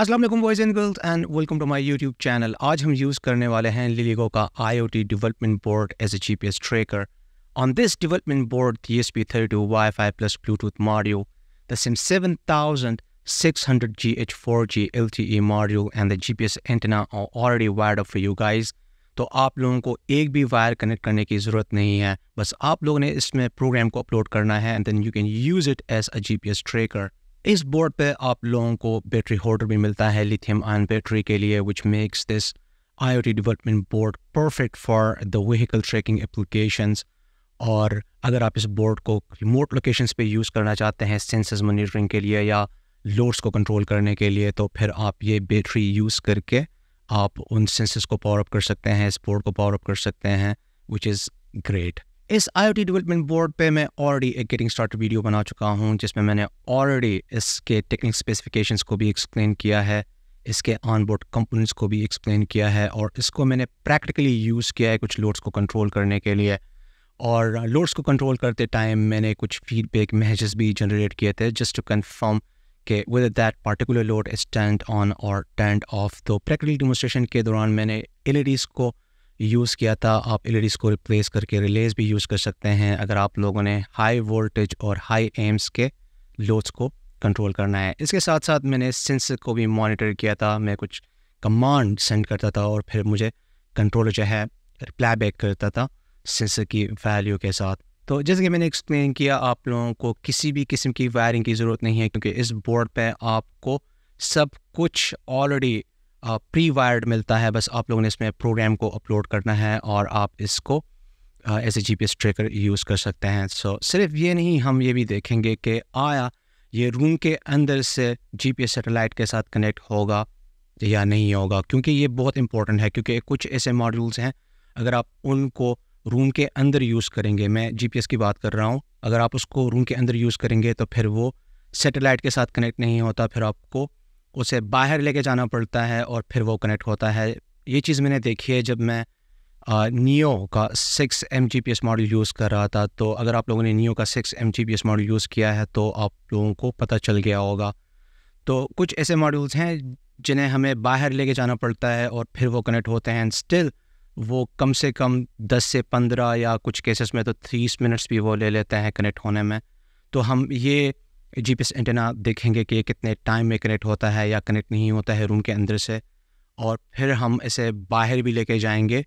Aslam boys and girls and welcome to my YouTube channel आज हम use करने वाले हैं लिलीगो का I O T development board as a G P S tracker on this development board the S P thirty two wifi plus Bluetooth module the SIM seven thousand six hundred G H four G L T E module and the G P S antenna already wired off you guys तो आप लोगों को एक भी wire connect करने की ज़रूरत नहीं है बस आप लोगों ने इसमें प्रोग्राम को अपलोड करना है and then you can use it as a G P S tracker इस बोर्ड पे आप लोगों को बैटरी होल्डर भी मिलता है लिथियम आयन बैटरी के लिए which makes this T development board perfect for the vehicle tracking applications और अगर आप इस बोर्ड को रिमोट लोकेशंस पे यूज़ करना चाहते हैं सेंसर्स मॉनिटरिंग के लिए या लोड्स को कंट्रोल करने के लिए तो फिर आप ये बैटरी यूज़ करके आप उन सेंसस को पावर अप कर सकते हैं इस बोर्ड को पावर अप कर सकते हैं विच इज़ ग्रेट इस आई डेवलपमेंट बोर्ड पे मैं ऑलरेडी एक गेटिंग स्टार्ट वीडियो बना चुका हूँ जिसमें मैंने ऑलरेडी इसके टेक्निक स्पेसिफिकेशन को भी एक्सप्लेन किया है इसके ऑन बोर्ड कंपोनेंट्स को भी एक्सप्लेन किया है और इसको मैंने प्रैक्टिकली यूज़ किया है कुछ लोड्स को कंट्रोल करने के लिए और लोड्स को कंट्रोल करते टाइम मैंने कुछ फीडबैक मैसेज भी जनरेट किए थे जस्ट टू कन्फर्म के with that particular load is turn on और टैंड ऑफ तो प्रैक्टिकल डिमोस्ट्रेशन के दौरान मैंने एल e को यूज़ किया था आप एल को रिप्लेस करके रिलेज भी यूज़ कर सकते हैं अगर आप लोगों ने हाई वोल्टेज और हाई एम्स के लोड्स को कंट्रोल करना है इसके साथ साथ मैंने सेंस को भी मॉनिटर किया था मैं कुछ कमांड सेंड करता था और फिर मुझे कंट्रोल जो है रिप्लाई बैक करता था सेंस की वैल्यू के साथ तो जैसे कि मैंने एक्सप्लेन किया आप लोगों को किसी भी किस्म की वायरिंग की ज़रूरत नहीं है क्योंकि इस बोर्ड पर आपको सब कुछ ऑलरेडी प्री वायर्ड मिलता है बस आप लोगों ने इसमें प्रोग्राम को अपलोड करना है और आप इसको as a G P S tracker use कर सकते हैं सो so, सिर्फ ये नहीं हम ये भी देखेंगे कि आया ये रूम के अंदर से जी पी एस सेटेलाइट के साथ कनेक्ट होगा या नहीं होगा क्योंकि ये बहुत इंपॉर्टेंट है क्योंकि कुछ ऐसे मॉड्यूल्स हैं अगर आप उनको रूम के अंदर यूज़ करेंगे मैं जीपीएस की बात कर रहा हूँ अगर आप उसको रूम के अंदर यूज़ करेंगे तो फिर वो सेटेलाइट के साथ कनेक्ट नहीं होता फिर आपको उसे बाहर लेके जाना पड़ता है और फिर वो कनेक्ट होता है ये चीज़ मैंने देखी है जब मैं नियो का six M G P S model use कर रहा था तो अगर आप लोगों ने नियो का six M G P S model use किया है तो आप लोगों को पता चल गया होगा तो कुछ ऐसे मॉड्यूल्स हैं जिन्हें हमें बाहर लेके जाना पड़ता है और फिर वो कनेक्ट होते हैं एंड स्टिल वो कम से कम दस से पंद्रह या कुछ केसेस में तो तीस मिनट्स भी वो ले लेते हैं कनेक्ट होने में तो हम ये जी पी एंटेना देखेंगे कि कितने टाइम में कनेक्ट होता है या कनेक्ट नहीं होता है रूम के अंदर से और फिर हम इसे बाहर भी लेके जाएंगे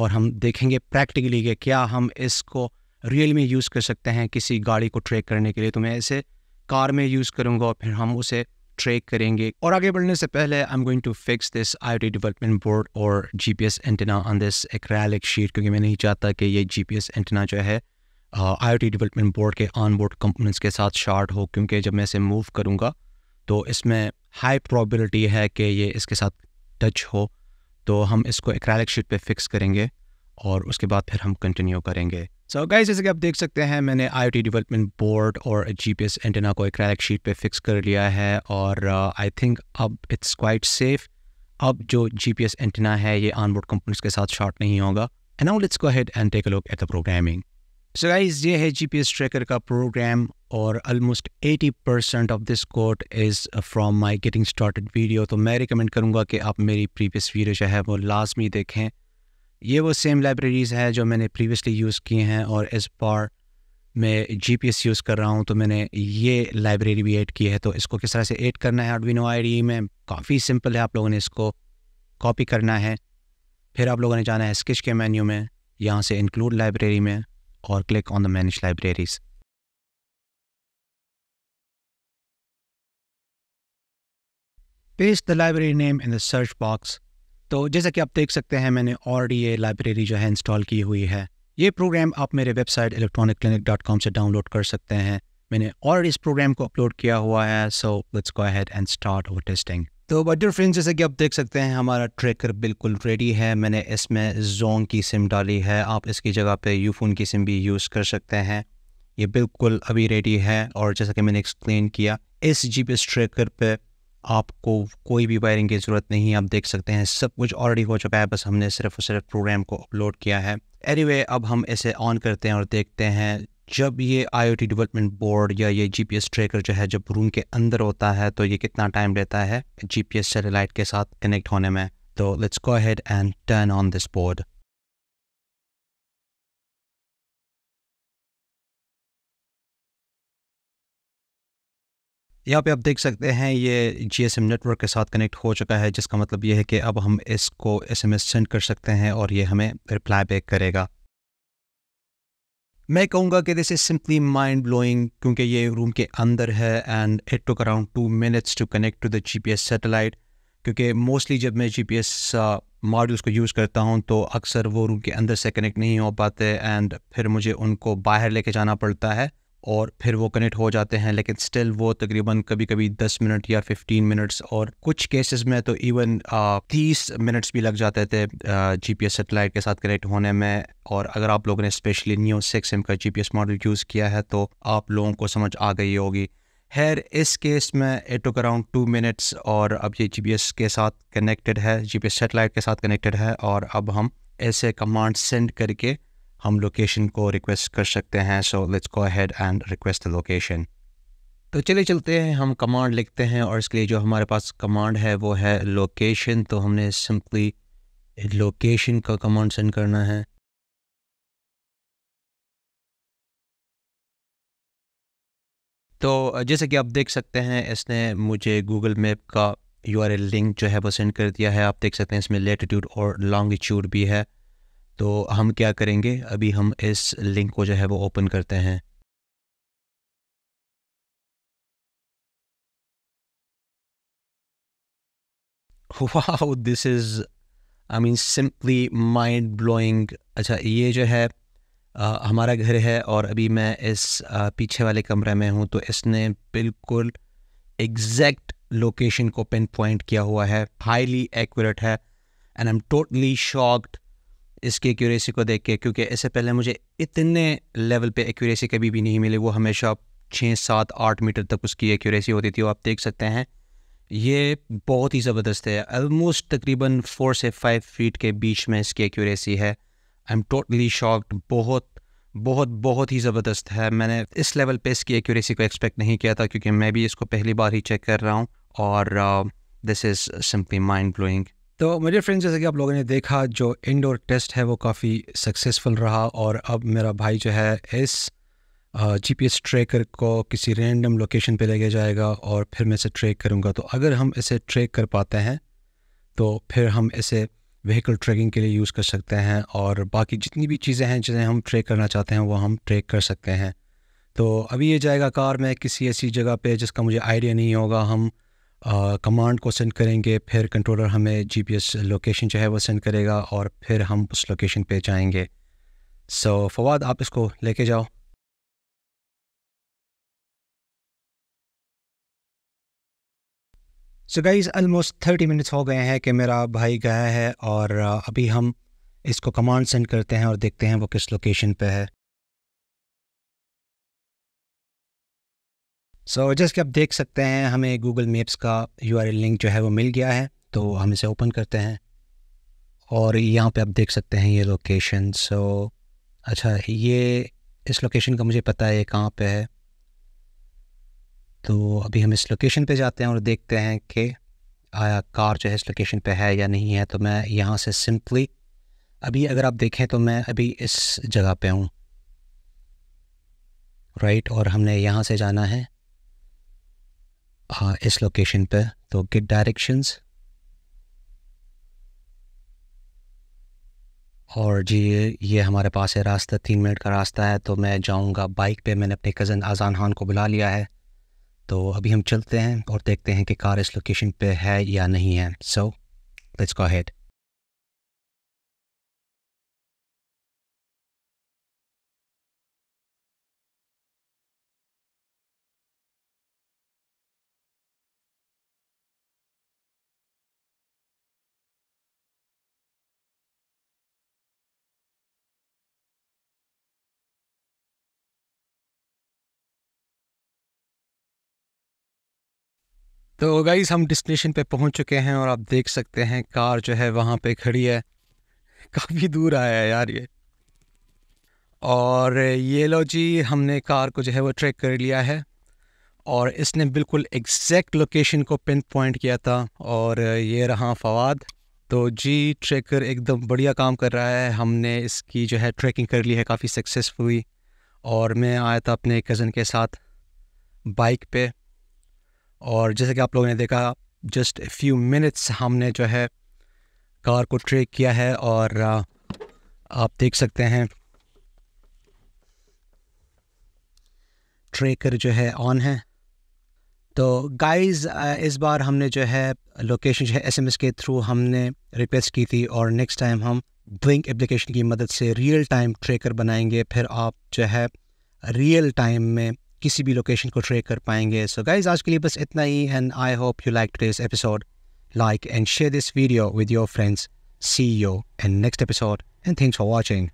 और हम देखेंगे प्रैक्टिकली कि क्या हम इसको रियल में यूज़ कर सकते हैं किसी गाड़ी को ट्रैक करने के लिए तो मैं इसे कार में यूज़ करूँगा और फिर हम उसे ट्रैक करेंगे और आगे बढ़ने से पहले I am going to fix this I T development board और G P S antenna on this एक शीट क्योंकि मैं नहीं चाहता कि ये जी पी एस एंटना जो है I O T development board के ऑन बोर्ड कंपोनेंट्स के साथ शार्ट हो क्योंकि जब मैं इसे मूव करूँगा तो इसमें हाई प्रॉबिलिटी है कि ये इसके साथ टच हो तो हम इसको एक शीट पे फिक्स करेंगे और उसके बाद फिर हम कंटिन्यू करेंगे सो so गाइस जैसे कि आप देख सकते हैं मैंने आई डेवलपमेंट बोर्ड और जी पी एस एंटेना को एक्रेलिक शीट पे फिक्स कर लिया है और आई uh, थिंक अब इट्स क्वाइट सेफ अब जो जी पी एस एंटेना है ये ऑन बोर्ड कंपनीज के साथ शॉर्ट नहीं होगा and now let's go ahead and take a look at the programming so so guys ये है जीपीएस ट्रैकर का प्रोग्राम और almost 80 percent of this code is from my getting started video तो मैं रिकमेंड करूँगा कि आप मेरी प्रीवियस वीडियो जो है वो लाजमी देखें ये वो सेम लाइब्रेरीज़ हैं जो मैंने प्रीवियसली यूज़ किए हैं और इस बार मैं जी यूज़ कर रहा हूँ तो मैंने ये लाइब्रेरी भी एड की है तो इसको किस तरह से एड करना है आडविनो आई e में काफ़ी सिंपल है आप लोगों ने इसको कॉपी करना है फिर आप लोगों ने जाना है स्किच के मेन्यू में यहाँ से इंक्लूड लाइब्रेरी में or click on the Manage Libraries. Paste the library name in the search box तो जैसा कि आप देख सकते हैं मैंने ऑलरेडी ये लाइब्रेरी जो है इंस्टॉल की हुई है ये प्रोग्राम आप मेरे website electronic clinic dot com से डाउनलोड कर सकते हैं मैंने ऑलरेडी इस प्रोग्राम को अपलोड किया हुआ है so let's go ahead and start over testing तो बटर फ्रेंड्स जैसे कि आप देख सकते हैं हमारा ट्रैकर बिल्कुल रेडी है मैंने इसमें जोंग की सिम डाली है आप इसकी जगह पे यूफोन की सिम भी यूज़ कर सकते हैं ये बिल्कुल अभी रेडी है और जैसा कि मैंने एक्सप्लेन किया इस जी पी ट्रैकर पे आपको कोई भी वायरिंग की ज़रूरत नहीं आप देख सकते हैं सब कुछ ऑलरेडी हो चुका है बस हमने सिर्फ और सिर्फ प्रोग्राम को अपलोड किया है एनी anyway, अब हम इसे ऑन करते हैं और देखते हैं जब ये आईओटी डेवलपमेंट बोर्ड या ये जीपीएस ट्रैकर जो है जब रूम के अंदर होता है तो ये कितना टाइम लेता है जीपीएस सैटेलाइट के साथ कनेक्ट होने में तो let's go ahead and turn on this board यहाँ पे आप देख सकते हैं ये जी नेटवर्क के साथ कनेक्ट हो चुका है जिसका मतलब ये है कि अब हम इसको एस सेंड कर सकते हैं और ये हमें रिप्लाई बैक करेगा मैं कहूँगा कि this is simply mind blowing क्योंकि ये रूम के अंदर है and it took around two minutes to connect to the G P S satellite क्योंकि मोस्टली जब मैं जी पी एस मॉड्यूल्स को यूज़ करता हूँ तो अक्सर वो रूम के अंदर से कनेक्ट नहीं हो पाते एंड फिर मुझे उनको बाहर लेके जाना पड़ता है और फिर वो कनेक्ट हो जाते हैं लेकिन स्टिल वो तकरीबन कभी कभी 10 मिनट या 15 मिनट्स और कुछ केसेस में तो इवन तीस मिनट्स भी लग जाते थे जीपीएस सेटेलाइट के साथ कनेक्ट होने में और अगर आप लोगों ने स्पेशली न्यू सिक्स एम का जीपीएस मॉडल यूज़ किया है तो आप लोगों को समझ आ गई होगी हैर इस केस में इट अराउंड टू मिनट्स और अब ये जी के साथ कनेक्टेड है जी पी सेटेलाइट के साथ कनेक्टेड है और अब हम ऐसे कमांड सेंड करके हम लोकेशन को रिक्वेस्ट कर सकते हैं so let's go ahead and request the location तो चलिए चलते हैं हम कमांड लिखते हैं और इसके लिए जो हमारे पास कमांड है वो है लोकेशन तो हमने सिंपली लोकेशन का कमांड सेंड करना है तो जैसे कि आप देख सकते हैं इसने मुझे गूगल मैप का यू लिंक जो है वो सेंड कर दिया है आप देख सकते हैं इसमें लेटीट्यूड और लॉन्गिट्यूड भी है तो हम क्या करेंगे अभी हम इस लिंक को जो है वो ओपन करते हैं this is I mean simply mind blowing अच्छा ये जो है आ, हमारा घर है और अभी मैं इस आ, पीछे वाले कमरे में हूँ तो इसने बिल्कुल एग्जैक्ट लोकेशन को पिन पॉइंट किया हुआ है हाईली एक्यूरेट है and I am totally shocked इसकी एक्यूरेसी को देख के क्योंकि इससे पहले मुझे इतने लेवल पे एक्यूरेसी कभी भी नहीं मिली वो हमेशा छः सात आठ मीटर तक उसकी एक्यूरेसी होती थी वो आप देख सकते हैं ये बहुत ही ज़बरदस्त है ऑलमोस्ट तकरीबन फोर से फाइव फीट के बीच में इसकी एक्यूरेसी है आई एम टोटली शॉक्ड बहुत बहुत बहुत ही ज़बरदस्त है मैंने इस लेवल पे इसकी एक्यूरेसी को एक्सपेक्ट नहीं किया था क्योंकि मैं भी इसको पहली बार ही चेक कर रहा हूँ और this is simply mind blowing तो मेरे फ्रेंड्स जैसे कि आप लोगों ने देखा जो इंडोर टेस्ट है वो काफ़ी सक्सेसफुल रहा और अब मेरा भाई जो है इस जी पी एस ट्रैकर को किसी रैंडम लोकेशन पे लेके जाएगा और फिर मैं इसे ट्रैक करूँगा तो अगर हम इसे ट्रैक कर पाते हैं तो फिर हम इसे व्हीकल ट्रैकिंग के लिए यूज़ कर सकते हैं और बाकी जितनी भी चीज़ें हैं जिन्हें हम ट्रैक करना चाहते हैं वो हम ट्रैक कर सकते हैं तो अभी ये जाएगा कार में किसी ऐसी जगह पे जिसका मुझे आइडिया नहीं होगा हम कमांड को सेंड करेंगे फिर कंट्रोलर हमें जीपीएस लोकेशन जो है वो सेंड करेगा और फिर हम उस लोकेशन पे जाएंगे सो so, फवाद आप इसको लेके जाओ so guys almost thirty minutes हो गए हैं कि मेरा भाई गया है और अभी हम इसको कमांड सेंड करते हैं और देखते हैं वो किस लोकेशन पे है सो so, जैसे कि आप देख सकते हैं हमें गूगल मेप्स का यू लिंक जो है वो मिल गया है तो हम इसे ओपन करते हैं और यहाँ पे आप देख सकते हैं ये लोकेशन सो so, अच्छा ये इस लोकेशन का मुझे पता है ये कहाँ पे है तो अभी हम इस लोकेशन पे जाते हैं और देखते हैं कि आया कार जो है इस लोकेशन पे है या नहीं है तो मैं यहाँ से सिंपली अभी अगर आप देखें तो मैं अभी इस जगह पे हूँ राइट और हमने यहाँ से जाना है हाँ इस लोकेशन पे तो गिट डायरेक्शंस और जी ये हमारे पास है रास्ता तीन मिनट का रास्ता है तो मैं जाऊंगा बाइक पे मैंने अपने कज़न आज़ान खान को बुला लिया है तो अभी हम चलते हैं और देखते हैं कि कार इस लोकेशन पे है या नहीं है सो लेट्स गो हेड तो गाइज़ हम डिस्टिनेशन पे पहुंच चुके हैं और आप देख सकते हैं कार जो है वहाँ पे खड़ी है काफ़ी दूर आया है यार ये और ये लो जी हमने कार को जो है वो ट्रैक कर लिया है और इसने बिल्कुल एग्जैक्ट लोकेशन को पिन पॉइंट किया था और ये रहा फवाद तो जी ट्रैकर एकदम बढ़िया काम कर रहा है हमने इसकी जो है ट्रैकिंग कर ली है काफ़ी सक्सेसफुली हुई और मैं आया था अपने कज़न के साथ बाइक पे और जैसे कि आप लोगों ने देखा जस्ट फ्यू मिनट्स हमने जो है कार को ट्रेक किया है और uh, आप देख सकते हैं ट्रेकर जो है ऑन है तो गाइस uh, इस बार हमने जो है लोकेशन जो है एसएमएस के थ्रू हमने रिक्वेस्ट की थी और नेक्स्ट टाइम हम ब्लिंक एप्लीकेशन की मदद से रियल टाइम ट्रेकर बनाएंगे फिर आप जो है रियल टाइम में किसी भी लोकेशन को ट्रेक कर पाएंगे सो गाइज आज के लिए बस इतना ही and I hope you like to this episode like and share this video with your friends see you and next episode and thanks for watching